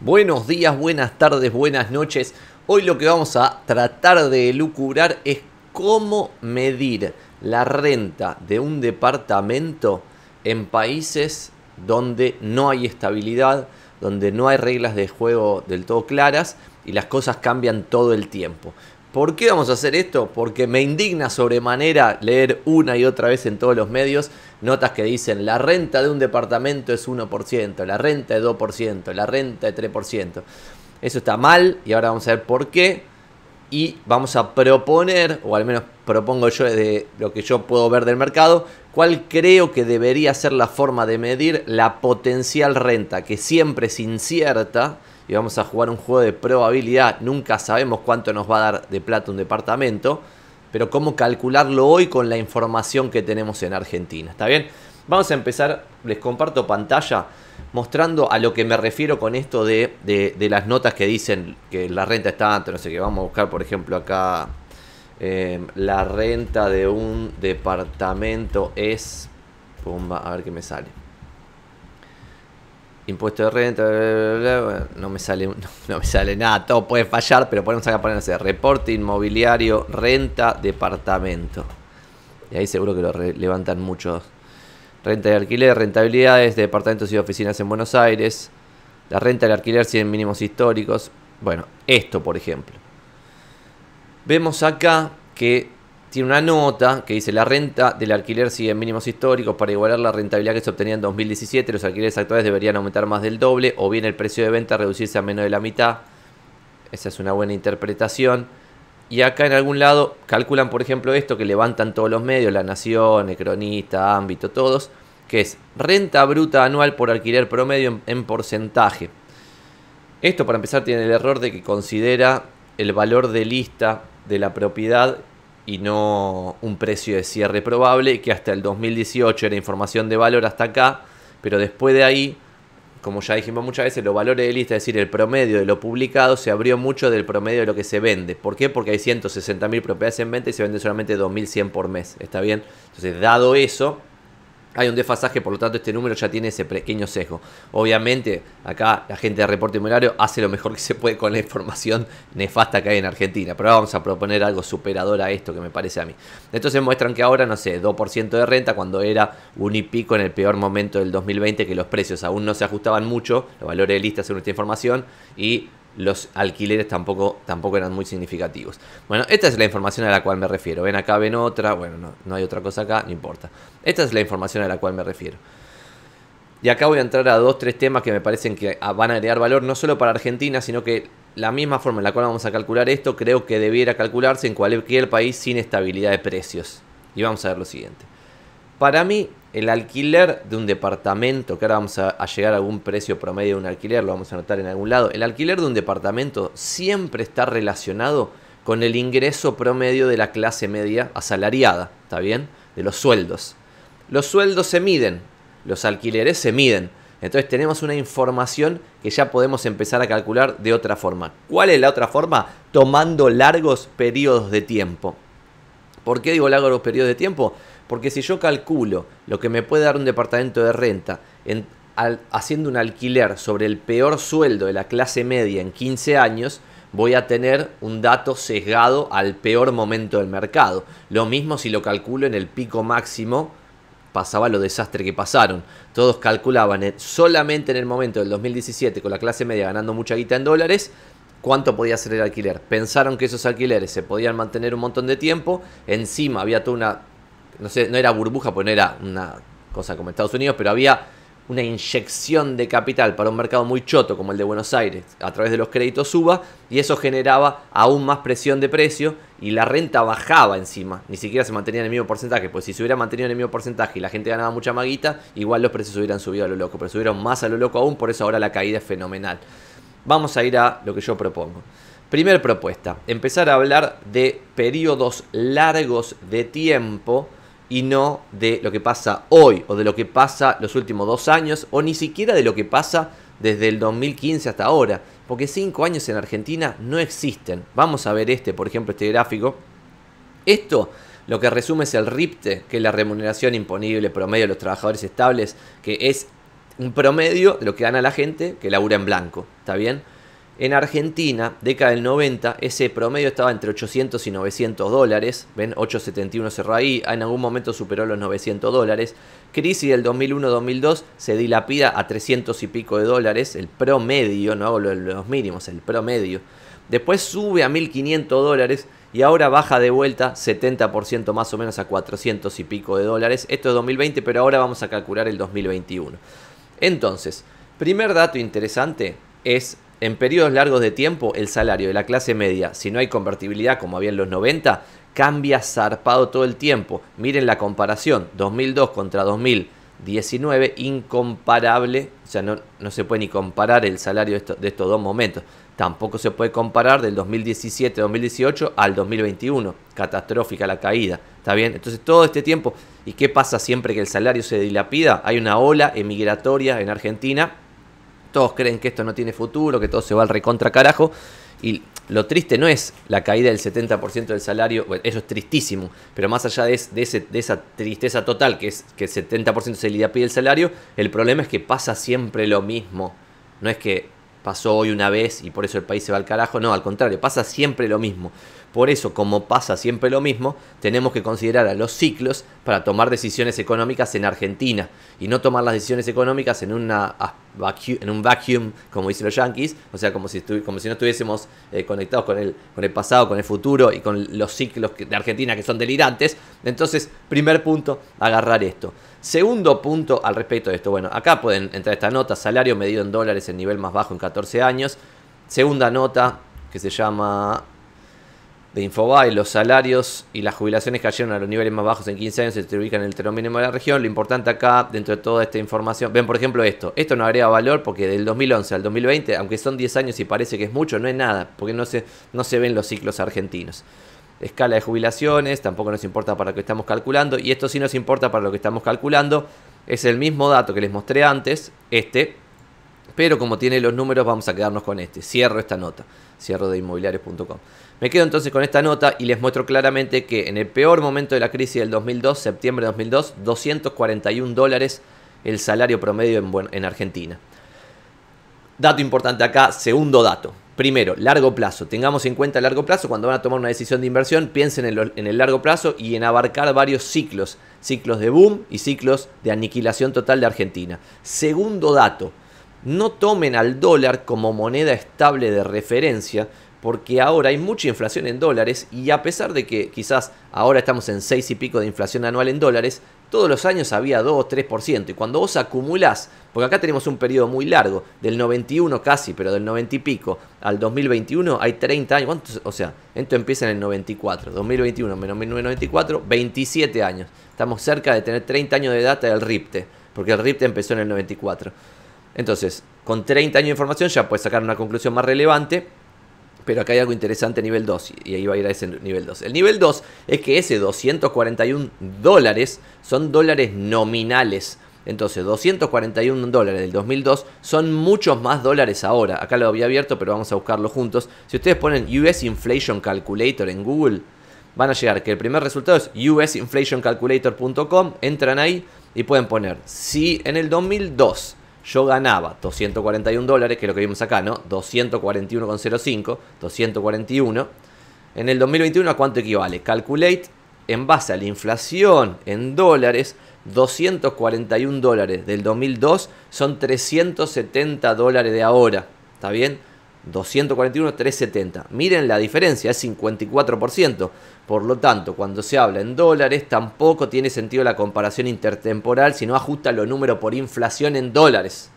Buenos días, buenas tardes, buenas noches. Hoy lo que vamos a tratar de lucurar es cómo medir la renta de un departamento en países donde no hay estabilidad, donde no hay reglas de juego del todo claras y las cosas cambian todo el tiempo. ¿Por qué vamos a hacer esto? Porque me indigna sobremanera leer una y otra vez en todos los medios notas que dicen la renta de un departamento es 1%, la renta es 2%, la renta es 3%. Eso está mal y ahora vamos a ver por qué y vamos a proponer, o al menos propongo yo desde lo que yo puedo ver del mercado, cuál creo que debería ser la forma de medir la potencial renta, que siempre es incierta y vamos a jugar un juego de probabilidad. Nunca sabemos cuánto nos va a dar de plata un departamento, pero cómo calcularlo hoy con la información que tenemos en Argentina. ¿Está bien? Vamos a empezar, les comparto pantalla mostrando a lo que me refiero con esto de, las notas que dicen que la renta está no sé qué, vamos a buscar por ejemplo acá eh, la renta de un departamento es, pumba, a ver qué me sale impuesto de renta, no me sale no, me sale nada, todo puede fallar, pero ponemos acá hacer reporte inmobiliario, renta, departamento. Y ahí seguro que lo levantan muchos. Renta de alquiler, rentabilidades de departamentos y oficinas en Buenos Aires. La renta de alquiler sin mínimos históricos. Bueno, esto por ejemplo. Vemos acá que tiene una nota que dice la renta del alquiler sigue en mínimos históricos para igualar la rentabilidad que se obtenía en 2017. Los alquileres actuales deberían aumentar más del doble o bien el precio de venta reducirse a menos de la mitad. Esa es una buena interpretación. Y acá en algún lado calculan, por ejemplo, esto que levantan todos los medios, La Nación, Cronista, Ámbito, todos, que es renta bruta anual por alquiler promedio en porcentaje. Esto para empezar tiene el error de que considera el valor de lista de la propiedad y no un precio de cierre probable, que hasta el 2018 era información de valor hasta acá, pero después de ahí, como ya dijimos muchas veces, los valores de lista, es decir, el promedio de lo publicado se abrió mucho del promedio de lo que se vende. ¿Por qué? Porque hay 160.000 propiedades en venta y se vende solamente 2.100 por mes, ¿está bien? Entonces, dado eso, hay un desfasaje, por lo tanto este número ya tiene ese pequeño sesgo. Obviamente, acá la gente de Reporte Inmobiliario hace lo mejor que se puede con la información nefasta que hay en Argentina, pero vamos a proponer algo superador a esto que me parece a mí. Entonces muestran que ahora, no sé, 2% de renta cuando era un y pico en el peor momento del 2020 que los precios aún no se ajustaban mucho, los valores de lista según esta información, y los alquileres tampoco, tampoco eran muy significativos. Bueno, esta es la información a la cual me refiero. Ven acá, ven otra. Bueno, no, no hay otra cosa acá, no importa. Esta es la información a la cual me refiero. Y acá voy a entrar a dos, tres temas que me parecen que van a agregar valor, no solo para Argentina, sino que la misma forma en la cual vamos a calcular esto, creo que debiera calcularse en cualquier país sin estabilidad de precios. Y vamos a ver lo siguiente. Para mí, el alquiler de un departamento, que ahora vamos a, llegar a algún precio promedio de un alquiler, lo vamos a anotar en algún lado, el alquiler de un departamento siempre está relacionado con el ingreso promedio de la clase media asalariada, ¿está bien? De los sueldos. Los sueldos se miden, los alquileres se miden. Entonces tenemos una información que ya podemos empezar a calcular de otra forma. ¿Cuál es la otra forma? Tomando largos periodos de tiempo. ¿Por qué digo largos periodos de tiempo? Porque si yo calculo lo que me puede dar un departamento de renta haciendo un alquiler sobre el peor sueldo de la clase media en 15 años, voy a tener un dato sesgado al peor momento del mercado. Lo mismo si lo calculo en el pico máximo pasaba lo desastre que pasaron. Todos calculaban solamente en el momento del 2017 con la clase media ganando mucha guita en dólares, cuánto podía ser el alquiler. Pensaron que esos alquileres se podían mantener un montón de tiempo, encima había toda una no sé, no era burbuja, pues no era una cosa como Estados Unidos, pero había una inyección de capital para un mercado muy choto como el de Buenos Aires a través de los créditos suba. y eso generaba aún más presión de precio y la renta bajaba encima, ni siquiera se mantenía en el mismo porcentaje, pues si se hubiera mantenido en el mismo porcentaje y la gente ganaba mucha maguita, igual los precios hubieran subido a lo loco, pero subieron más a lo loco aún, por eso ahora la caída es fenomenal. Vamos a ir a lo que yo propongo. Primer propuesta, empezar a hablar de periodos largos de tiempo y no de lo que pasa hoy o de lo que pasa los últimos dos años o ni siquiera de lo que pasa desde el 2015 hasta ahora. Porque cinco años en Argentina no existen. Vamos a ver este, por ejemplo, este gráfico. Esto lo que resume es el RIPTE, que es la remuneración imponible promedio de los trabajadores estables, que es un promedio de lo que a la gente que labura en blanco. ¿Está bien? En Argentina, década del 90, ese promedio estaba entre 800 y 900 dólares. Ven, 871 cerró ahí, en algún momento superó los 900 dólares. Crisis del 2001-2002 se dilapida a 300 y pico de dólares, el promedio, no hago los mínimos, el promedio. Después sube a 1500 dólares y ahora baja de vuelta 70% más o menos a 400 y pico de dólares. Esto es 2020, pero ahora vamos a calcular el 2021. Entonces, primer dato interesante es en periodos largos de tiempo el salario de la clase media, si no hay convertibilidad como había en los 90, cambia zarpado todo el tiempo. Miren la comparación, 2002 contra 2019, incomparable, o sea, no, no se puede ni comparar el salario de, de estos dos momentos. Tampoco se puede comparar del 2017-2018 al 2021, catastrófica la caída, ¿está bien? Entonces todo este tiempo, ¿y qué pasa siempre que el salario se dilapida? Hay una ola emigratoria en Argentina todos creen que esto no tiene futuro, que todo se va al recontra carajo. Y lo triste no es la caída del 70% del salario, eso es tristísimo, pero más allá de, ese, de esa tristeza total, que es que el 70% se le pide el salario, el problema es que pasa siempre lo mismo. No es que pasó hoy una vez y por eso el país se va al carajo, no, al contrario, pasa siempre lo mismo. Por eso, como pasa siempre lo mismo, tenemos que considerar a los ciclos para tomar decisiones económicas en Argentina y no tomar las decisiones económicas en, una, ah, en un vacuum, como dicen los yankees, o sea, como si, como si no estuviésemos eh, conectados con el, con el pasado, con el futuro y con los ciclos de Argentina que son delirantes. Entonces, primer punto, agarrar esto. Segundo punto al respecto de esto. Bueno, acá pueden entrar esta nota, salario medido en dólares, en nivel más bajo en 14 años. Segunda nota que se llama de Infobae, los salarios y las jubilaciones cayeron a los niveles más bajos en 15 años, se ubican en el terreno mínimo de la región. Lo importante acá, dentro de toda esta información, ven por ejemplo esto, esto no agrega valor porque del 2011 al 2020, aunque son 10 años y parece que es mucho, no es nada, porque no se, no se ven los ciclos argentinos. Escala de jubilaciones, tampoco nos importa para lo que estamos calculando, y esto sí nos importa para lo que estamos calculando, es el mismo dato que les mostré antes, este, pero como tiene los números vamos a quedarnos con este. Cierro esta nota, cierro de inmobiliarios.com. Me quedo entonces con esta nota y les muestro claramente que en el peor momento de la crisis del 2002, septiembre de 2002, 241 dólares el salario promedio en, Argentina. Dato importante acá, segundo dato. Primero, largo plazo. Tengamos en cuenta el largo plazo. Cuando van a tomar una decisión de inversión, piensen en, en, el largo plazo y en abarcar varios ciclos. Ciclos de boom y ciclos de aniquilación total de Argentina. Segundo dato, no tomen al dólar como moneda estable de referencia porque ahora hay mucha inflación en dólares y a pesar de que quizás ahora estamos en 6 y pico de inflación anual en dólares, todos los años había 2, 3%. Y cuando vos acumulás, porque acá tenemos un periodo muy largo, del 91 casi, pero del 90 y pico al 2021 hay 30 años. O sea, esto empieza en el 94, 2021 menos 1994, 27 años. Estamos cerca de tener 30 años de data del RIPTE, porque el RIPTE empezó en el 94. Entonces, con 30 años de información ya puedes sacar una conclusión más relevante pero acá hay algo interesante nivel 2 y ahí va a ir a ese nivel 2. El nivel 2 es que ese 241 dólares son dólares nominales. Entonces, 241 dólares del 2002 son muchos más dólares ahora. Acá lo había abierto, pero vamos a buscarlo juntos. Si ustedes ponen US Inflation Calculator en Google, van a llegar que el primer resultado es usinflationcalculator.com. Entran ahí y pueden poner si en el 2002 yo ganaba 241 dólares, que es lo que vimos acá, ¿no? 241,05, 241. En el 2021, ¿a cuánto equivale? Calculate en base a la inflación en dólares, 241 dólares del 2002 son 370 dólares de ahora, ¿está bien? 241, 370. Miren la diferencia, es 54%. Por lo tanto, cuando se habla en dólares, tampoco tiene sentido la comparación intertemporal si no ajusta los números por inflación en dólares.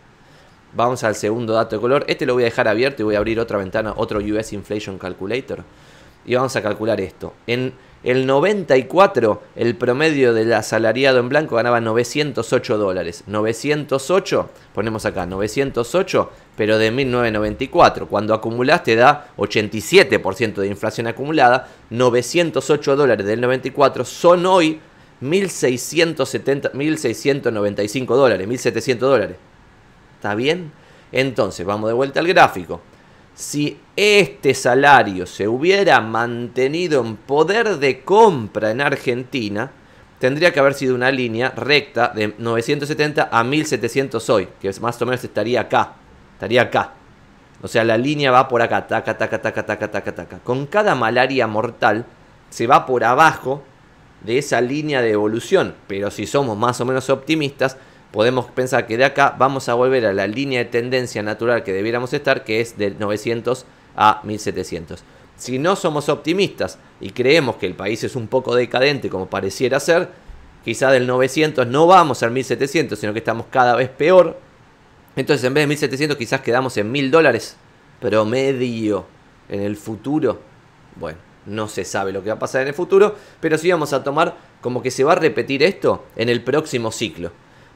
Vamos al segundo dato de color. Este lo voy a dejar abierto y voy a abrir otra ventana, otro US Inflation Calculator. Y vamos a calcular esto. En el 94, el promedio del asalariado en blanco ganaba 908 dólares. 908, ponemos acá, 908 pero de 1994. Cuando acumulaste, te da 87% de inflación acumulada, 908 dólares del 94 son hoy 1.695 dólares, 1.700 dólares. ¿Está bien? Entonces, vamos de vuelta al gráfico. Si este salario se hubiera mantenido en poder de compra en Argentina, tendría que haber sido una línea recta de 970 a 1700 hoy, que más o menos estaría acá estaría acá. O sea, la línea va por acá, taca, taca, taca, taca, taca, taca. Con cada malaria mortal se va por abajo de esa línea de evolución. Pero si somos más o menos optimistas, podemos pensar que de acá vamos a volver a la línea de tendencia natural que debiéramos estar, que es del 900 a 1700. Si no somos optimistas y creemos que el país es un poco decadente como pareciera ser, quizá del 900 no vamos al 1700, sino que estamos cada vez peor entonces en vez de 1700 quizás quedamos en 1000 dólares promedio en el futuro. Bueno, no se sabe lo que va a pasar en el futuro, pero sí vamos a tomar como que se va a repetir esto en el próximo ciclo.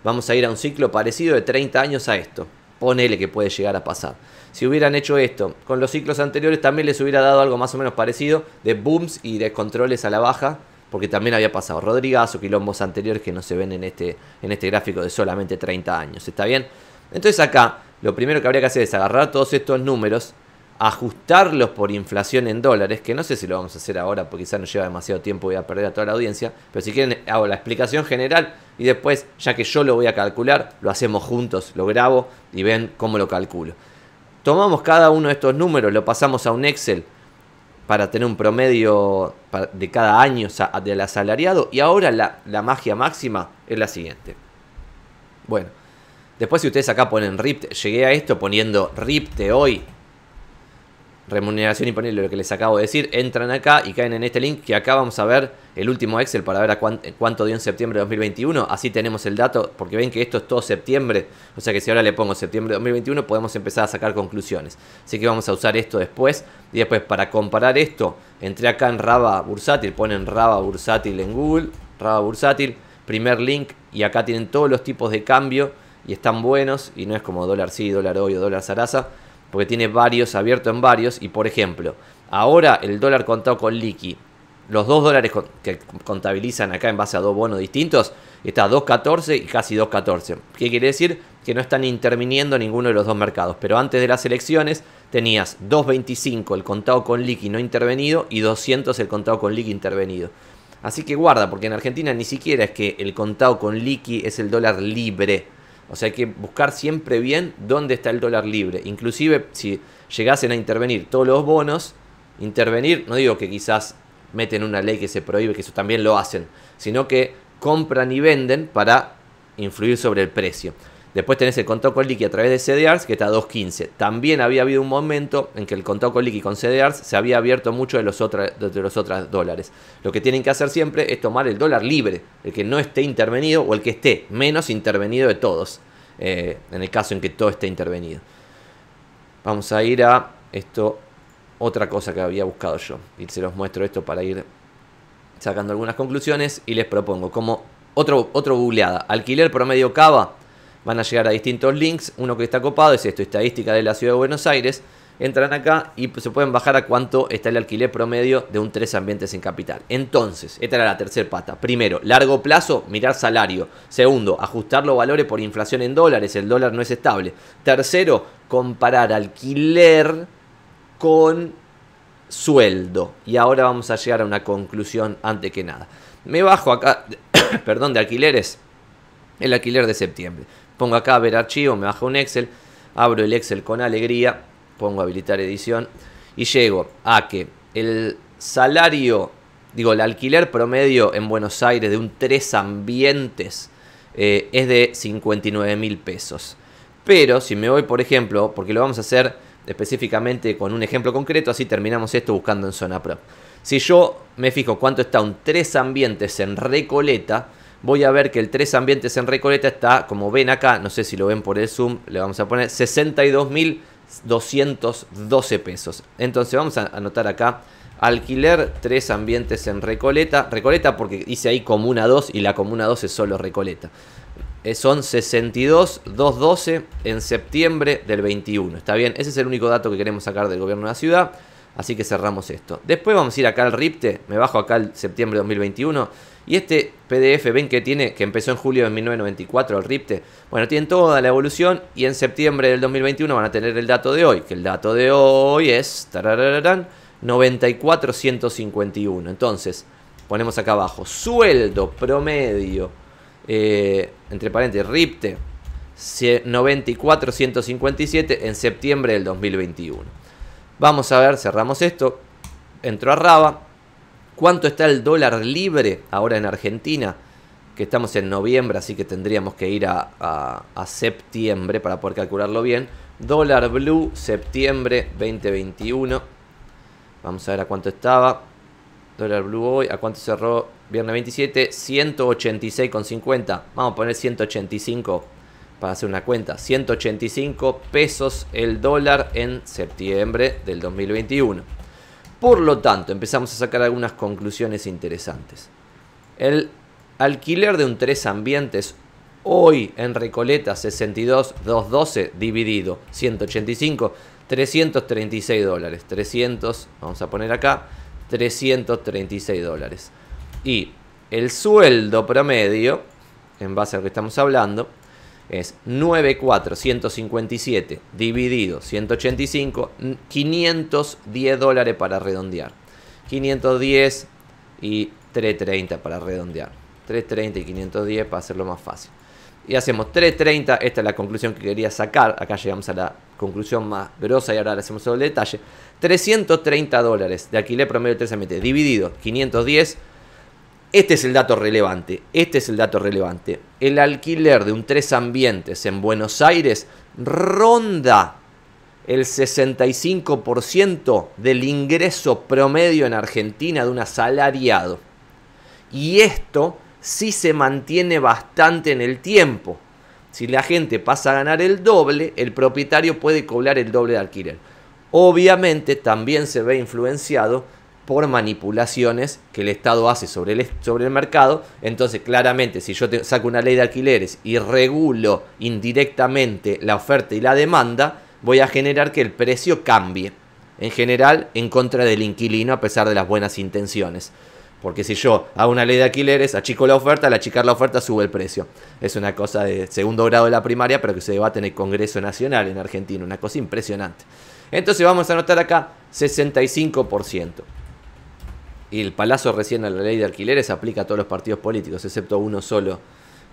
Vamos a ir a un ciclo parecido de 30 años a esto. Ponele que puede llegar a pasar. Si hubieran hecho esto con los ciclos anteriores, también les hubiera dado algo más o menos parecido de booms y de controles a la baja, porque también había pasado Rodrigazo, quilombos anteriores que no se ven en este, en este gráfico de solamente 30 años. ¿Está bien? Entonces acá lo primero que habría que hacer es agarrar todos estos números, ajustarlos por inflación en dólares, que no sé si lo vamos a hacer ahora porque quizás nos lleva demasiado tiempo, voy a perder a toda la audiencia, pero si quieren hago la explicación general y después, ya que yo lo voy a calcular, lo hacemos juntos, lo grabo y ven cómo lo calculo. Tomamos cada uno de estos números, lo pasamos a un Excel para tener un promedio de cada año del asalariado y ahora la, la magia máxima es la siguiente. Bueno. Después si ustedes acá ponen Ript llegué a esto poniendo Ript hoy, remuneración imponible, lo que les acabo de decir, entran acá y caen en este link que acá vamos a ver el último Excel para ver cuánto dio en septiembre de 2021, así tenemos el dato, porque ven que esto es todo septiembre, o sea que si ahora le pongo septiembre de 2021 podemos empezar a sacar conclusiones, así que vamos a usar esto después, y después para comparar esto, entré acá en Raba Bursátil, ponen Raba Bursátil en Google, Raba Bursátil, primer link, y acá tienen todos los tipos de cambio, y están buenos y no es como dólar sí, dólar hoy o dólar zaraza, porque tiene varios abierto en varios y por ejemplo, ahora el dólar contado con liqui, los dos dólares que contabilizan acá en base a dos bonos distintos, está 2.14 y casi 2.14. ¿Qué quiere decir? Que no están interviniendo ninguno de los dos mercados, pero antes de las elecciones tenías 2.25 el contado con liqui no intervenido y 200 el contado con liqui intervenido. Así que guarda, porque en Argentina ni siquiera es que el contado con liqui es el dólar libre o sea, hay que buscar siempre bien dónde está el dólar libre. Inclusive si llegasen a intervenir todos los bonos, intervenir, no digo que quizás meten una ley que se prohíbe, que eso también lo hacen, sino que compran y venden para influir sobre el precio. Después tenés el contado con liqui a través de CDRs que está a 2.15. También había habido un momento en que el contado con liqui con CDRs se había abierto mucho de los, de los otros dólares. Lo que tienen que hacer siempre es tomar el dólar libre, el que no esté intervenido o el que esté menos intervenido de todos, eh, en el caso en que todo esté intervenido. Vamos a ir a esto, otra cosa que había buscado yo. Y se los muestro esto para ir sacando algunas conclusiones y les propongo como otro, otro googleada. Alquiler promedio cava van a llegar a distintos links. Uno que está copado es esto, estadística de la ciudad de Buenos Aires. Entran acá y se pueden bajar a cuánto está el alquiler promedio de un tres ambientes en capital. Entonces, esta era la tercera pata. Primero, largo plazo, mirar salario. Segundo, ajustar los valores por inflación en dólares. El dólar no es estable. Tercero, comparar alquiler con sueldo. Y ahora vamos a llegar a una conclusión antes que nada. Me bajo acá, perdón, de alquileres. El alquiler de septiembre pongo acá ver archivo, me bajo un Excel, abro el Excel con alegría, pongo habilitar edición y llego a que el salario, digo, el alquiler promedio en Buenos Aires de un tres ambientes eh, es de 59 mil pesos. Pero si me voy, por ejemplo, porque lo vamos a hacer específicamente con un ejemplo concreto, así terminamos esto buscando en zona pro. Si yo me fijo cuánto está un tres ambientes en Recoleta, voy a ver que el 3 ambientes en Recoleta está, como ven acá, no sé si lo ven por el zoom, le vamos a poner 62.212 pesos. Entonces vamos a anotar acá alquiler, 3 ambientes en Recoleta. Recoleta porque dice ahí comuna 2 y la comuna 2 es solo Recoleta. Eh, son 62.212 en septiembre del 21. ¿Está bien? Ese es el único dato que queremos sacar del gobierno de la ciudad. Así que cerramos esto. Después vamos a ir acá al RIPTE. Me bajo acá el septiembre de 2021 y este PDF, ven que tiene, que empezó en julio de 1994, el RIPTE. Bueno, tiene toda la evolución y en septiembre del 2021 van a tener el dato de hoy, que el dato de hoy es 9451 Entonces, ponemos acá abajo, sueldo promedio, eh, entre paréntesis, RIPTE, 9457 en septiembre del 2021. Vamos a ver, cerramos esto. Entro a Raba, ¿Cuánto está el dólar libre ahora en Argentina? Que estamos en noviembre, así que tendríamos que ir a, septiembre para poder calcularlo bien. Dólar blue, septiembre 2021. Vamos a ver a cuánto estaba. Dólar blue hoy, a cuánto cerró viernes 27, 186,50. Vamos a poner 185 para hacer una cuenta. 185 pesos el dólar en septiembre del 2021. Por lo tanto, empezamos a sacar algunas conclusiones interesantes. El alquiler de un 3 ambientes hoy en Recoleta 62 212 dividido 185 336 dólares 300 vamos a poner acá 336 dólares y el sueldo promedio en base a lo que estamos hablando es 9,457 dividido 185, 510 dólares para redondear. 510 y 330 para redondear. 330 y 510 para hacerlo más fácil. Y hacemos 330, esta es la conclusión que quería sacar, acá llegamos a la conclusión más grosa y ahora le hacemos todo el detalle. 330 dólares de alquiler promedio de 3 dividido 510 este es el dato relevante, este es el dato relevante. El alquiler de un tres ambientes en Buenos Aires ronda el 65% del ingreso promedio en Argentina de un asalariado. Y esto sí se mantiene bastante en el tiempo. Si la gente pasa a ganar el doble, el propietario puede cobrar el doble de alquiler. Obviamente también se ve influenciado por manipulaciones que el Estado hace sobre el, sobre el mercado. Entonces, claramente, si yo saco una ley de alquileres y regulo indirectamente la oferta y la demanda, voy a generar que el precio cambie. En general, en contra del inquilino, a pesar de las buenas intenciones. Porque si yo hago una ley de alquileres, achico la oferta, al achicar la oferta sube el precio. Es una cosa de segundo grado de la primaria, pero que se debate en el Congreso Nacional en Argentina. Una cosa impresionante. Entonces vamos a anotar acá 65%. Y el palazo recién a la ley de alquileres aplica a todos los partidos políticos, excepto uno solo,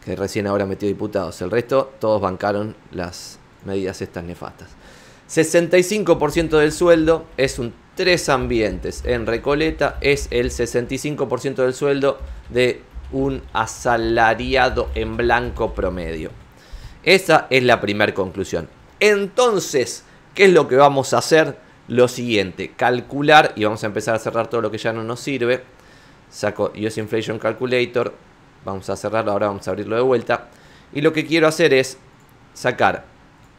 que recién ahora metió diputados. El resto, todos bancaron las medidas estas nefastas. 65% del sueldo es un tres ambientes. En Recoleta es el 65% del sueldo de un asalariado en blanco promedio. Esa es la primera conclusión. Entonces, ¿qué es lo que vamos a hacer lo siguiente, calcular, y vamos a empezar a cerrar todo lo que ya no nos sirve, saco US Inflation Calculator, vamos a cerrarlo, ahora vamos a abrirlo de vuelta, y lo que quiero hacer es sacar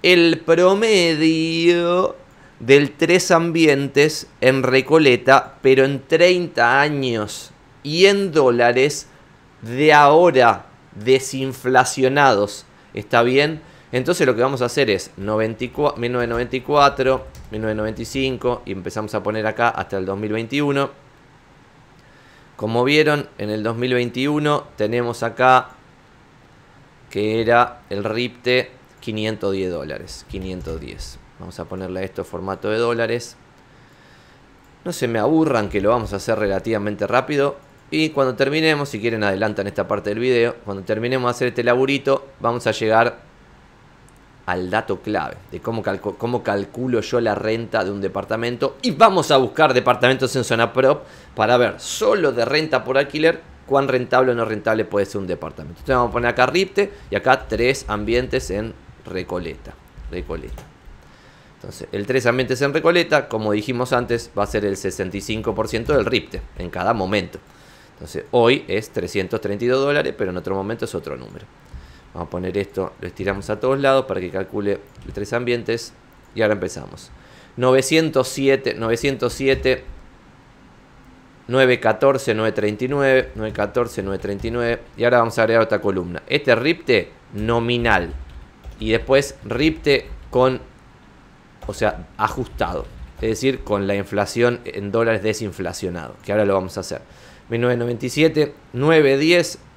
el promedio del tres ambientes en Recoleta, pero en 30 años y en dólares de ahora desinflacionados. ¿Está bien? Entonces lo que vamos a hacer es 94, 1995 y empezamos a poner acá hasta el 2021. Como vieron, en el 2021 tenemos acá que era el RIPTE 510 dólares, 510. Vamos a ponerle a esto formato de dólares. No se me aburran que lo vamos a hacer relativamente rápido. Y cuando terminemos, si quieren adelantan esta parte del video, cuando terminemos de hacer este laburito, vamos a llegar al dato clave de cómo, calculo yo la renta de un departamento y vamos a buscar departamentos en zona prop para ver solo de renta por alquiler cuán rentable o no rentable puede ser un departamento. Entonces vamos a poner acá Ripte y acá tres ambientes en Recoleta. Recoleta. Entonces, el tres ambientes en Recoleta, como dijimos antes, va a ser el 65% del Ripte en cada momento. Entonces, hoy es 332 dólares, pero en otro momento es otro número. Vamos a poner esto, lo estiramos a todos lados para que calcule los tres ambientes. Y ahora empezamos. 907, 907, 914, 939, 914, 939. Y ahora vamos a agregar otra columna. Este ripte nominal. Y después ripte con, o sea, ajustado. Es decir, con la inflación en dólares desinflacionado. Que ahora lo vamos a hacer. 1997, 910,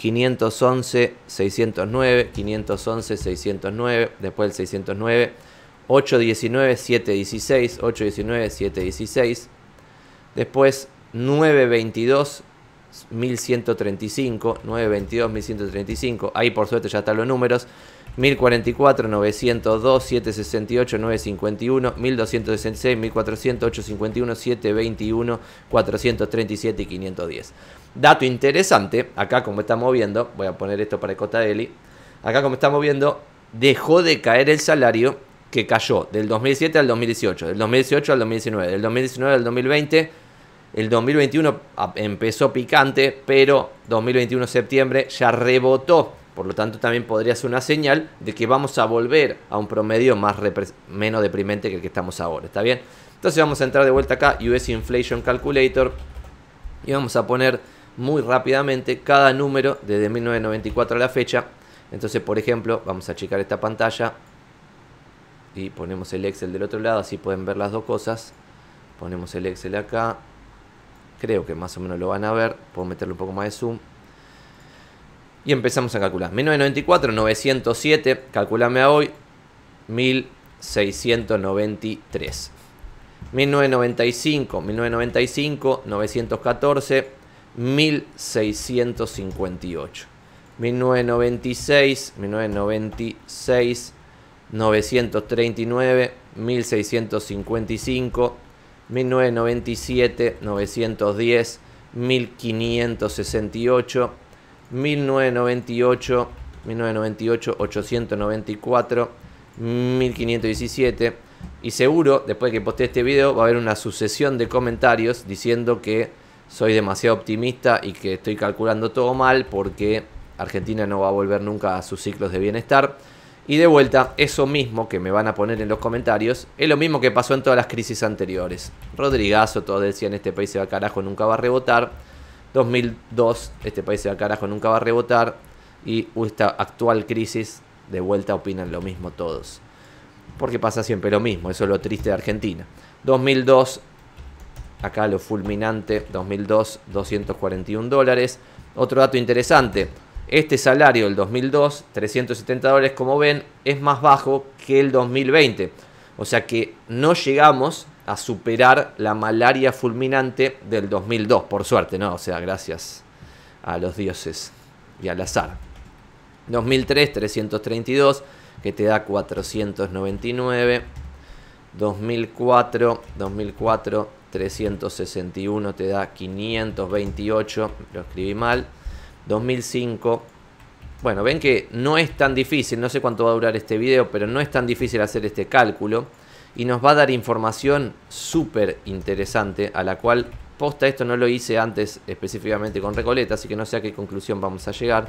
511, 609, 511, 609, después el 609, 819, 716, 819, 716, después 922, 1135, 922, 1135, ahí por suerte ya están los números, 1044, 902, 768, 951, 1266, 1400, 851, 721, 437 y 510. Dato interesante, acá como estamos viendo, voy a poner esto para Cotadeli, acá como estamos viendo, dejó de caer el salario que cayó del 2007 al 2018, del 2018 al 2019, del 2019 al 2020, el 2021 ah, empezó picante, pero 2021 septiembre ya rebotó. Por lo tanto, también podría ser una señal de que vamos a volver a un promedio más menos deprimente que el que estamos ahora. ¿Está bien? Entonces vamos a entrar de vuelta acá, US Inflation Calculator, y vamos a poner muy rápidamente cada número desde 1994 a la fecha. Entonces, por ejemplo, vamos a checar esta pantalla y ponemos el Excel del otro lado, así pueden ver las dos cosas. Ponemos el Excel acá, creo que más o menos lo van a ver, puedo meterle un poco más de zoom. Y empezamos a calcular. 1994, 907, calculame a hoy, 1693. 1995, 1995, 914. 1658. 1996, 1996, 939, 1655, 1997, 910, 1568, 1998, 1998, 894, 1517. Y seguro, después de que poste este video, va a haber una sucesión de comentarios diciendo que soy demasiado optimista y que estoy calculando todo mal porque Argentina no va a volver nunca a sus ciclos de bienestar. Y de vuelta, eso mismo que me van a poner en los comentarios es lo mismo que pasó en todas las crisis anteriores. Rodrigazo, todos decían este país se va a carajo, nunca va a rebotar. 2002, este país se va a carajo, nunca va a rebotar. Y esta actual crisis, de vuelta opinan lo mismo todos. Porque pasa siempre lo mismo, eso es lo triste de Argentina. 2002, Acá lo fulminante 2002, 241 dólares. Otro dato interesante, este salario del 2002, 370 dólares, como ven, es más bajo que el 2020. O sea que no llegamos a superar la malaria fulminante del 2002, por suerte, ¿no? O sea, gracias a los dioses y al azar. 2003, 332, que te da 499. 2004, 2004, 361 te da 528, lo escribí mal. 2005. Bueno, ven que no es tan difícil, no sé cuánto va a durar este video, pero no es tan difícil hacer este cálculo y nos va a dar información súper interesante a la cual posta esto no lo hice antes específicamente con Recoleta, así que no sé a qué conclusión vamos a llegar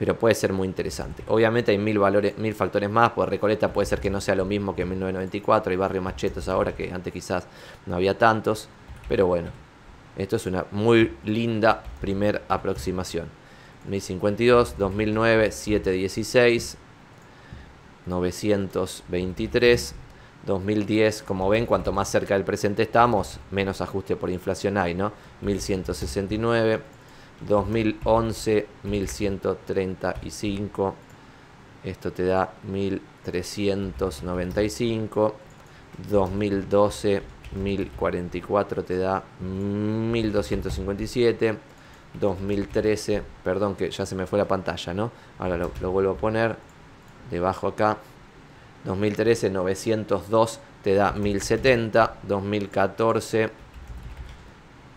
pero puede ser muy interesante. Obviamente hay mil, valores, mil factores más, por pues Recoleta puede ser que no sea lo mismo que en 1994, hay barrios machetos ahora que antes quizás no había tantos, pero bueno, esto es una muy linda primer aproximación. 1052, 2009, 716, 923, 2010, como ven, cuanto más cerca del presente estamos, menos ajuste por inflación hay, ¿no? 1169. 2011 1135 esto te da 1395 2012 1044 te da 1257 2013 perdón que ya se me fue la pantalla no ahora lo, vuelvo a poner debajo acá 2013 902 te da 1070 2014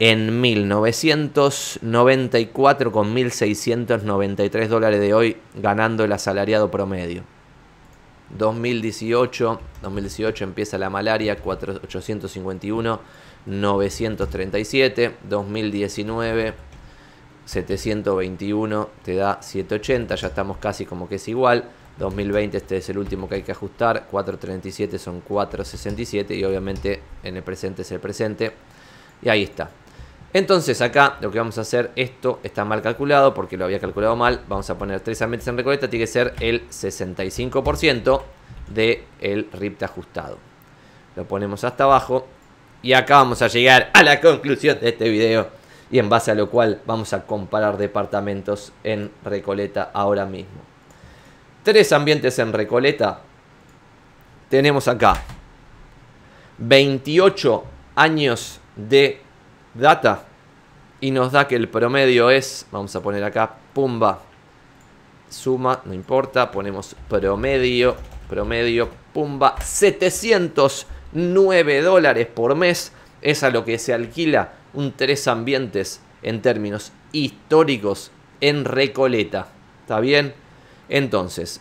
en 1994 con 1.693 dólares de hoy ganando el asalariado promedio. 2018, 2018 empieza la malaria, 4.851, 937, 2019, 721 te da 780, ya estamos casi como que es igual. 2020 este es el último que hay que ajustar, 437 son 467 y obviamente en el presente es el presente. Y ahí está, entonces acá lo que vamos a hacer, esto está mal calculado porque lo había calculado mal. Vamos a poner tres ambientes en Recoleta, tiene que ser el 65% del el RIPT ajustado. Lo ponemos hasta abajo y acá vamos a llegar a la conclusión de este video. Y en base a lo cual vamos a comparar departamentos en Recoleta ahora mismo. Tres ambientes en Recoleta. Tenemos acá 28 años de data y nos da que el promedio es, vamos a poner acá, pumba, suma, no importa, ponemos promedio, promedio, pumba, 709 dólares por mes es a lo que se alquila un tres ambientes en términos históricos en Recoleta, ¿está bien? Entonces,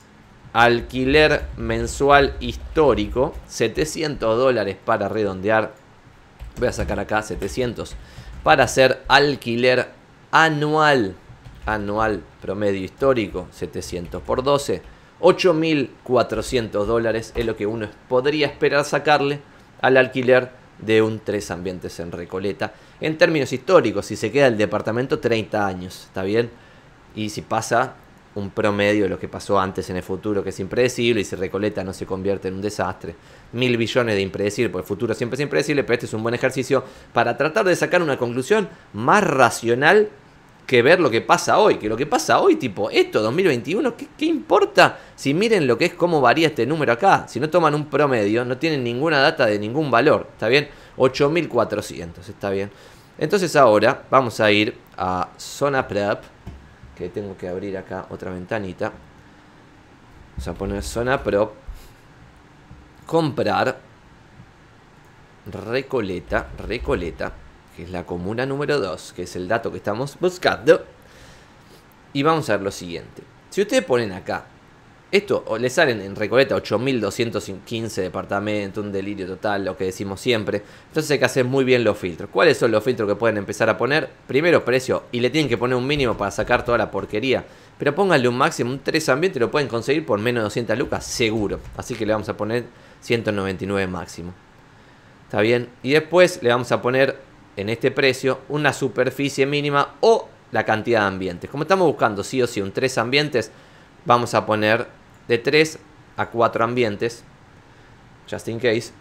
alquiler mensual histórico, 700 dólares para redondear voy a sacar acá 700 para hacer alquiler anual anual promedio histórico 700 por 12 8.400 dólares es lo que uno podría esperar sacarle al alquiler de un tres ambientes en Recoleta en términos históricos si se queda el departamento 30 años está bien y si pasa un promedio de lo que pasó antes en el futuro, que es impredecible, y si Recoleta no se convierte en un desastre. Mil billones de impredecible, porque el futuro siempre es impredecible, pero este es un buen ejercicio para tratar de sacar una conclusión más racional que ver lo que pasa hoy. Que lo que pasa hoy, tipo, esto, 2021, ¿qué, ¿qué, importa? Si miren lo que es cómo varía este número acá. Si no toman un promedio, no tienen ninguna data de ningún valor. ¿Está bien? 8400, está bien. Entonces ahora vamos a ir a zona prep que tengo que abrir acá otra ventanita. Vamos a poner zona pro. Comprar. Recoleta, Recoleta, que es la comuna número 2, que es el dato que estamos buscando. Y vamos a ver lo siguiente. Si ustedes ponen acá esto le salen en Recoleta 8.215 departamentos, un delirio total, lo que decimos siempre. Entonces hay que hacer muy bien los filtros. ¿Cuáles son los filtros que pueden empezar a poner? Primero precio, y le tienen que poner un mínimo para sacar toda la porquería. Pero pónganle un máximo, un 3 ambiente, lo pueden conseguir por menos de 200 lucas, seguro. Así que le vamos a poner 199 máximo. ¿Está bien? Y después le vamos a poner en este precio una superficie mínima o la cantidad de ambientes. Como estamos buscando sí o sí un 3 ambientes, vamos a poner de 3 a 4 ambientes, just in case.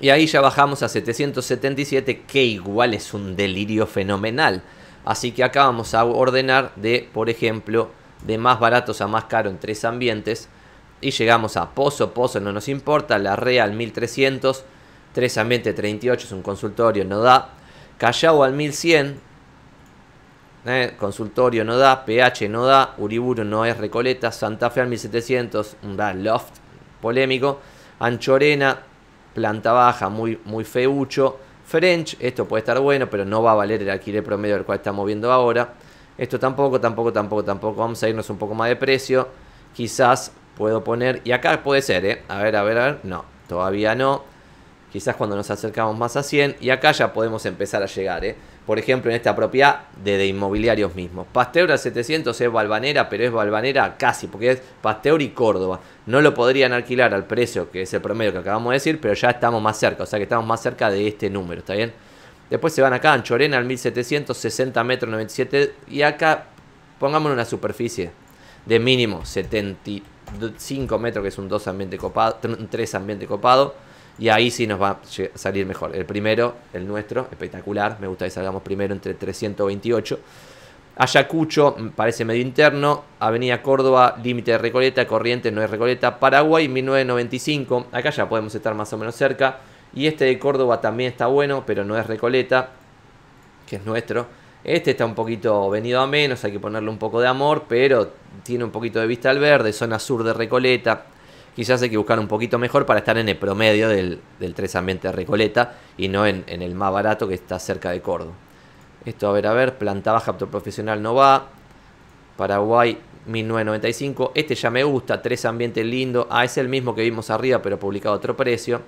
Y ahí ya bajamos a 777, que igual es un delirio fenomenal. Así que acá vamos a ordenar de, por ejemplo, de más baratos a más caro en 3 ambientes. Y llegamos a Pozo, Pozo no nos importa, la Real 1300, 3 ambientes 38 es un consultorio, no da. Callao al 1100, ¿eh? consultorio no da, PH no da, Uriburu no es Recoleta, Santa Fe al 1700, gran loft, polémico, Anchorena, planta baja, muy, muy feucho, French, esto puede estar bueno, pero no va a valer el alquiler promedio del cual estamos viendo ahora, esto tampoco, tampoco, tampoco, tampoco, vamos a irnos un poco más de precio, quizás puedo poner, y acá puede ser, ¿eh? a ver, a ver, a ver, no, todavía no, Quizás cuando nos acercamos más a 100 y acá ya podemos empezar a llegar. ¿eh? Por ejemplo, en esta propiedad de, inmobiliarios mismos. Pasteur 700 es Balvanera. pero es Balvanera casi, porque es Pasteur y Córdoba. No lo podrían alquilar al precio que es el promedio que acabamos de decir, pero ya estamos más cerca, o sea que estamos más cerca de este número, ¿está bien? Después se van acá, Anchorena al 1760 metros 97 y acá pongamos una superficie de mínimo 75 metros, que es un 2 ambiente copado, 3 ambiente copado. Y ahí sí nos va a salir mejor. El primero, el nuestro, espectacular. Me gusta que salgamos primero entre 328. Ayacucho, mm, parece medio interno. Avenida Córdoba, límite de Recoleta. Corrientes, no es Recoleta. Paraguay, 1995. Acá ya podemos estar más o menos cerca. Y este de Córdoba también está bueno, pero no es Recoleta, que es nuestro. Este está un poquito venido a menos, hay que ponerle un poco de amor, pero tiene un poquito de vista al verde, zona sur de Recoleta quizás hay que buscar un poquito mejor para estar en el promedio del, del tres ambiente de Recoleta y no en, el más barato que está cerca de Córdoba. Esto, a ver, a ver, planta baja, profesional no va. Paraguay 1995. Este ya me gusta, 3 ambientes lindo. Ah, es el mismo que vimos arriba, pero publicado a otro precio.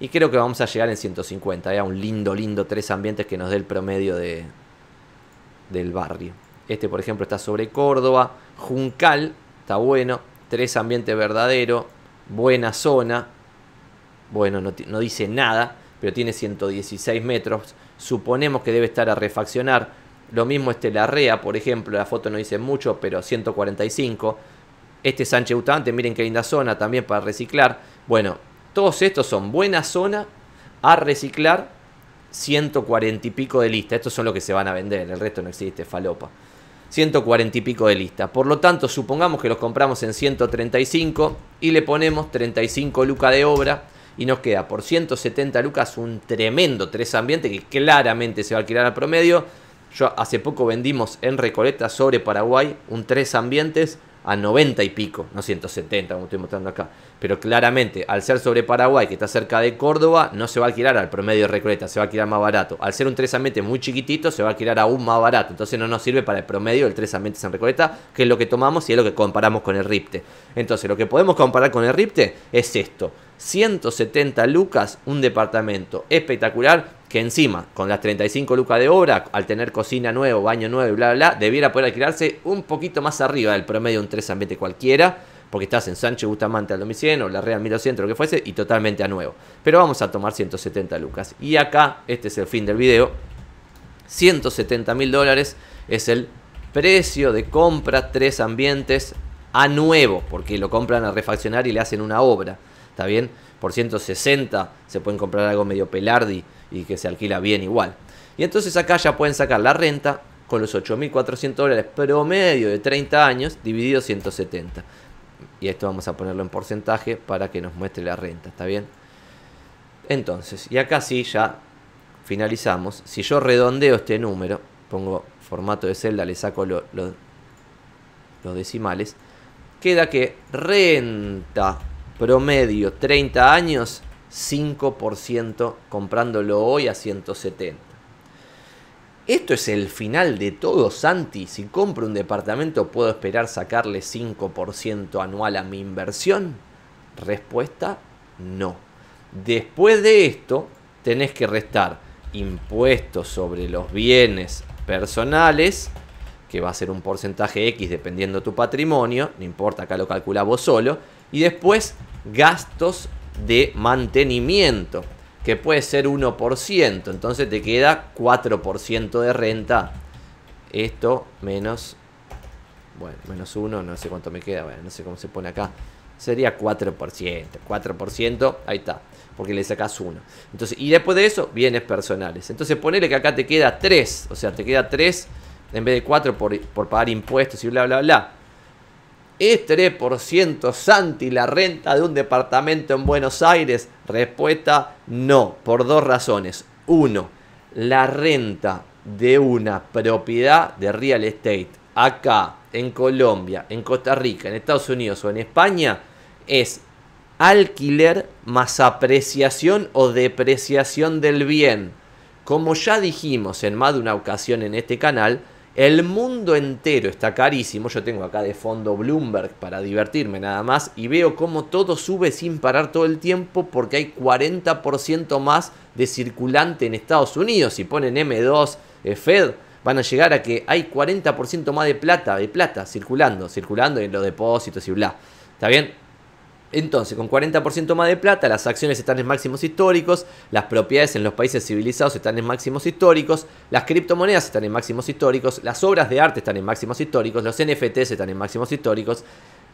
Y creo que vamos a llegar en 150. Eh, un lindo, lindo 3 ambientes que nos dé el promedio de, del barrio. Este, por ejemplo, está sobre Córdoba. Juncal, está bueno. 3 ambientes verdadero buena zona. Bueno, no, dice nada, pero tiene 116 metros. Suponemos que debe estar a refaccionar. Lo mismo este Larrea, por ejemplo, la foto no dice mucho, pero 145. Este Sánchez Utante, miren qué linda zona también para reciclar. Bueno, todos estos son buena zona a reciclar 140 y pico de lista. Estos son los que se van a vender, el resto no existe, falopa. 140 y pico de lista. Por lo tanto, supongamos que los compramos en 135 y le ponemos 35 lucas de obra y nos queda por 170 lucas un tremendo tres ambientes que claramente se va a alquilar al promedio. Yo hace poco vendimos en Recoleta sobre Paraguay un tres ambientes a 90 y pico, no 170 como estoy mostrando acá. Pero claramente, al ser sobre Paraguay, que está cerca de Córdoba, no se va a alquilar al promedio de Recoleta, se va a alquilar más barato. Al ser un tres ambientes muy chiquitito, se va a alquilar aún más barato. Entonces no nos sirve para el promedio del tres ambientes en Recoleta, que es lo que tomamos y es lo que comparamos con el RIPTE. Entonces lo que podemos comparar con el RIPTE es esto. 170 lucas, un departamento espectacular que encima, con las 35 lucas de obra, al tener cocina nueva, baño nuevo, bla, bla, bla, debiera poder alquilarse un poquito más arriba del promedio de un 3 ambiente cualquiera, porque estás en Sánchez Bustamante al domicilio, la Real 1200, lo que fuese, y totalmente a nuevo. Pero vamos a tomar 170 lucas. Y acá, este es el fin del video, 170 mil dólares es el precio de compra tres ambientes a nuevo, porque lo compran a refaccionar y le hacen una obra, ¿está bien? Por 160 se pueden comprar algo medio pelardi y que se alquila bien igual. Y entonces acá ya pueden sacar la renta con los 8.400 dólares promedio de 30 años dividido 170. Y esto vamos a ponerlo en porcentaje para que nos muestre la renta, ¿está bien? Entonces, y acá sí ya finalizamos. Si yo redondeo este número, pongo formato de celda, le saco los decimales, queda que renta promedio 30 años 5% comprándolo hoy a 170. Esto es el final de todo, Santi. Si compro un departamento, ¿puedo esperar sacarle 5% anual a mi inversión? Respuesta, no. Después de esto, tenés que restar impuestos sobre los bienes personales, que va a ser un porcentaje X dependiendo tu patrimonio, no importa, acá lo calcula vos solo, y después gastos de mantenimiento, que puede ser 1%, entonces te queda 4% de renta. Esto menos, bueno, menos 1, no sé cuánto me queda, no sé cómo se pone acá. Sería 4%, 4%, ahí está, porque le sacas 1. Entonces, y después de eso, bienes personales. Entonces, ponele que acá te queda 3, o sea, te queda 3 en vez de 4 por, por pagar impuestos y bla, bla, bla es 3% Santi la renta de un departamento en Buenos Aires? Respuesta no, por dos razones. Uno, la renta de una propiedad de real estate acá en Colombia, en Costa Rica, en Estados Unidos o en España es alquiler más apreciación o depreciación del bien. Como ya dijimos en más de una ocasión en este canal, el mundo entero está carísimo. Yo tengo acá de fondo Bloomberg para divertirme nada más y veo cómo todo sube sin parar todo el tiempo porque hay 40% más de circulante en Estados Unidos. Si ponen M2, eh, Fed, van a llegar a que hay 40% más de plata, de plata circulando, circulando en los depósitos y bla. ¿Está bien? Entonces, con 40% más de plata, las acciones están en máximos históricos, las propiedades en los países civilizados están en máximos históricos, las criptomonedas están en máximos históricos, las obras de arte están en máximos históricos, los NFTs están en máximos históricos,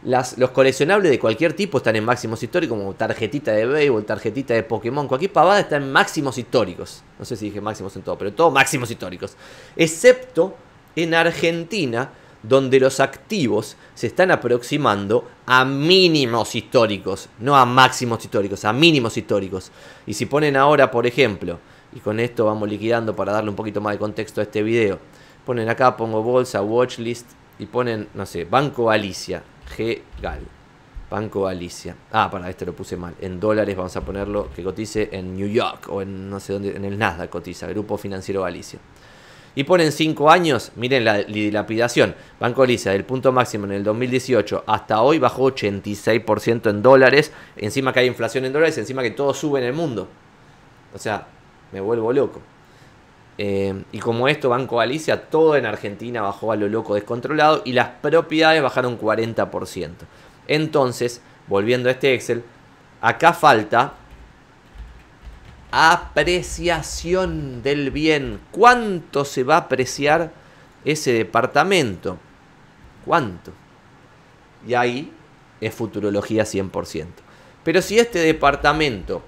los coleccionables de cualquier tipo están en máximos históricos, como tarjetita de béisbol, tarjetita de Pokémon, cualquier pavada está en máximos históricos. No sé si dije máximos en todo, pero todo máximos históricos. Excepto en Argentina, donde los activos se están aproximando a mínimos históricos, no a máximos históricos, a mínimos históricos. Y si ponen ahora, por ejemplo, y con esto vamos liquidando para darle un poquito más de contexto a este video, ponen acá, pongo bolsa, watchlist y ponen, no sé, Banco Alicia, G-GAL. Banco Alicia. Ah, para este lo puse mal. En dólares vamos a ponerlo que cotice en New York o en no sé dónde, en el Nasdaq cotiza, Grupo Financiero Galicia y ponen 5 años, miren la dilapidación. Banco Alicia, del punto máximo en el 2018 hasta hoy, bajó 86% en dólares. Encima que hay inflación en dólares, encima que todo sube en el mundo. O sea, me vuelvo loco. Eh, y como esto, Banco Alicia, todo en Argentina bajó a lo loco descontrolado y las propiedades bajaron 40%. Entonces, volviendo a este Excel, acá falta apreciación del bien. ¿Cuánto se va a apreciar ese departamento? ¿Cuánto? Y ahí es futurología 100%. Pero si este departamento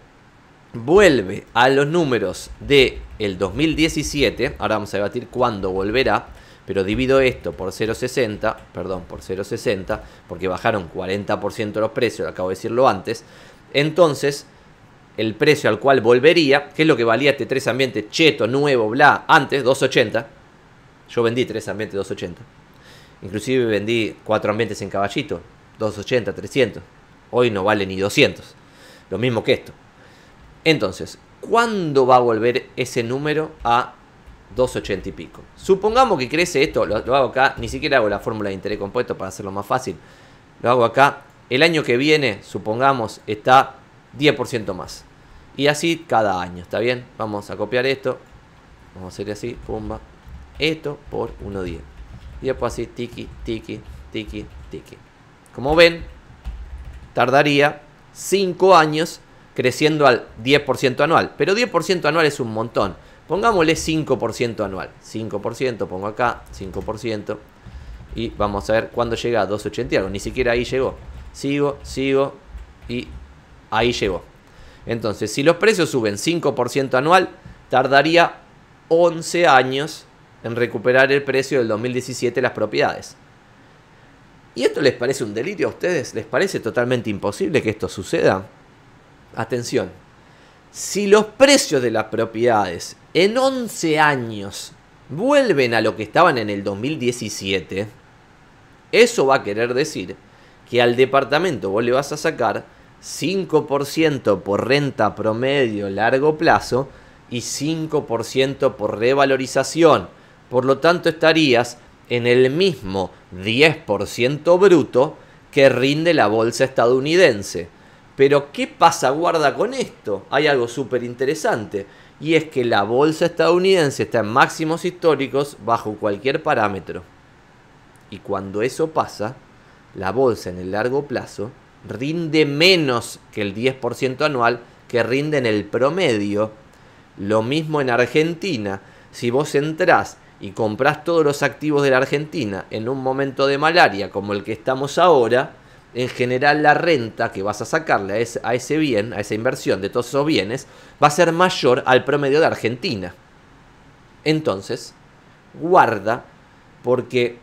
vuelve a los números de el 2017, ahora vamos a debatir cuándo volverá, pero divido esto por 0.60, perdón, por 0.60, porque bajaron 40% los precios, acabo de decirlo antes, entonces el precio al cual volvería, que es lo que valía este tres ambientes cheto, nuevo, bla, antes, 280. Yo vendí tres ambientes 280. Inclusive vendí cuatro ambientes en caballito, 280, 300. Hoy no vale ni 200. Lo mismo que esto. Entonces, ¿cuándo va a volver ese número a 280 y pico? Supongamos que crece esto, lo hago acá, ni siquiera hago la fórmula de interés compuesto para hacerlo más fácil. Lo hago acá. El año que viene, supongamos, está 10% más. Y así cada año, ¿está bien? Vamos a copiar esto. Vamos a hacer así, pumba. Esto por 1.10. Y después así, tiki, tiki, tiki, tiki. Como ven, tardaría 5 años creciendo al 10% anual. Pero 10% anual es un montón. Pongámosle 5% anual. 5%, pongo acá, 5%. Y vamos a ver cuándo llega a 2.80 algo. Ni siquiera ahí llegó. Sigo, sigo y ahí llegó. Entonces, si los precios suben 5% anual, tardaría 11 años en recuperar el precio del 2017 las propiedades. ¿Y esto les parece un delirio a ustedes? ¿Les parece totalmente imposible que esto suceda? Atención, si los precios de las propiedades en 11 años vuelven a lo que estaban en el 2017, eso va a querer decir que al departamento vos le vas a sacar 5% por renta promedio largo plazo y 5% por revalorización. Por lo tanto, estarías en el mismo 10% bruto que rinde la bolsa estadounidense. Pero ¿qué pasa guarda con esto? Hay algo súper interesante y es que la bolsa estadounidense está en máximos históricos bajo cualquier parámetro. Y cuando eso pasa, la bolsa en el largo plazo rinde menos que el 10% anual que rinde en el promedio. Lo mismo en Argentina. Si vos entrás y comprás todos los activos de la Argentina en un momento de malaria como el que estamos ahora, en general la renta que vas a sacarle a ese, bien, a esa inversión de todos esos bienes, va a ser mayor al promedio de Argentina. Entonces, guarda porque...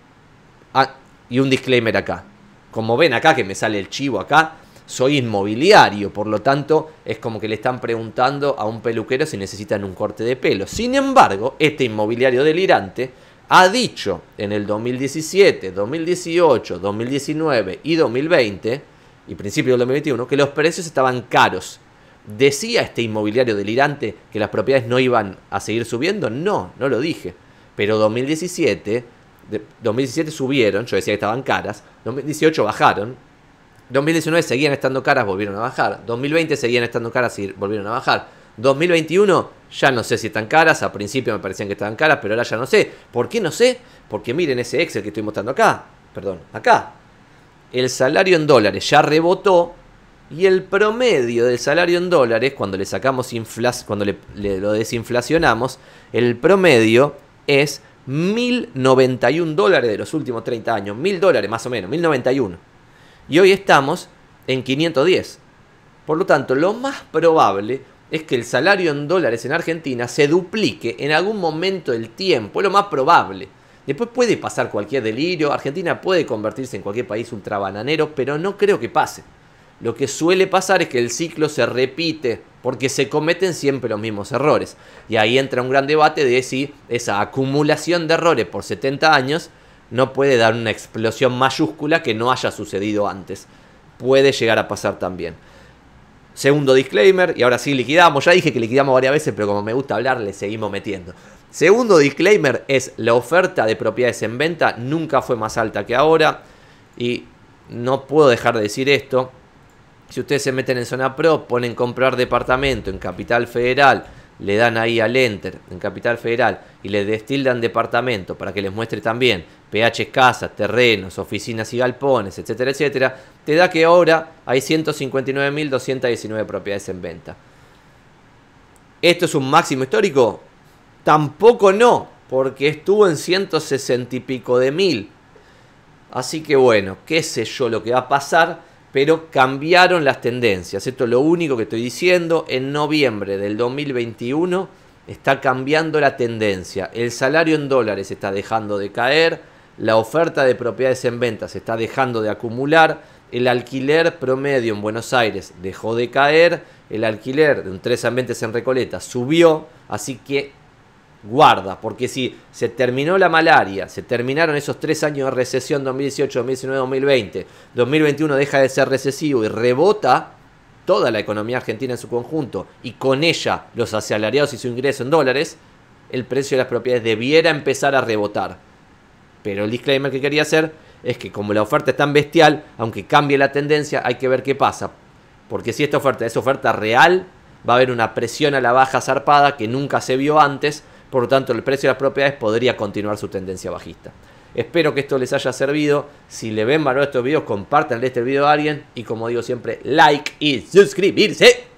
Ah, y un disclaimer acá como ven acá que me sale el chivo acá, soy inmobiliario, por lo tanto es como que le están preguntando a un peluquero si necesitan un corte de pelo. Sin embargo, este inmobiliario delirante ha dicho en el 2017, 2018, 2019 y 2020, y principio del 2021, que los precios estaban caros. ¿Decía este inmobiliario delirante que las propiedades no iban a seguir subiendo? No, no lo dije. Pero 2017 2017 subieron, yo decía que estaban caras. 2018 bajaron. 2019 seguían estando caras, volvieron a bajar. 2020 seguían estando caras y volvieron a bajar. 2021 ya no sé si están caras, a principio me parecían que estaban caras, pero ahora ya no sé. ¿Por qué no sé? Porque miren ese Excel que estoy mostrando acá, perdón, acá. El salario en dólares ya rebotó y el promedio del salario en dólares, cuando le sacamos inflas, cuando le, lo desinflacionamos, el promedio es 1.091 dólares de los últimos 30 años, 1.000 dólares más o menos, 1.091. Y hoy estamos en 510. Por lo tanto, lo más probable es que el salario en dólares en Argentina se duplique en algún momento del tiempo, es lo más probable. Después puede pasar cualquier delirio, Argentina puede convertirse en cualquier país ultrabananero, pero no creo que pase lo que suele pasar es que el ciclo se repite porque se cometen siempre los mismos errores. Y ahí entra un gran debate de si esa acumulación de errores por 70 años no puede dar una explosión mayúscula que no haya sucedido antes. Puede llegar a pasar también. Segundo disclaimer, y ahora sí liquidamos, ya dije que liquidamos varias veces, pero como me gusta hablar, le seguimos metiendo. Segundo disclaimer es la oferta de propiedades en venta nunca fue más alta que ahora, y no puedo dejar de decir esto, si ustedes se meten en zona pro, ponen comprar departamento en Capital Federal, le dan ahí al enter en Capital Federal y le destildan departamento para que les muestre también PH casas, terrenos, oficinas y galpones, etcétera, etcétera, te da que ahora hay 159.219 propiedades en venta. ¿Esto es un máximo histórico? Tampoco no, porque estuvo en 160 y pico de mil. Así que bueno, qué sé yo lo que va a pasar pero cambiaron las tendencias. Esto es lo único que estoy diciendo. En noviembre del 2021 está cambiando la tendencia. El salario en dólares está dejando de caer, la oferta de propiedades en venta se está dejando de acumular, el alquiler promedio en Buenos Aires dejó de caer, el alquiler de un 3 ambientes en Recoleta subió, así que guarda, porque si se terminó la malaria, se terminaron esos tres años de recesión 2018, 2019, 2020, 2021 deja de ser recesivo y rebota toda la economía argentina en su conjunto y con ella los asalariados y su ingreso en dólares, el precio de las propiedades debiera empezar a rebotar. Pero el disclaimer que quería hacer es que como la oferta es tan bestial, aunque cambie la tendencia, hay que ver qué pasa. Porque si esta oferta es oferta real, va a haber una presión a la baja zarpada que nunca se vio antes por lo tanto, el precio de las propiedades podría continuar su tendencia bajista. Espero que esto les haya servido. Si le ven valor a estos videos, compártanle este video a alguien. Y como digo siempre, like y suscribirse.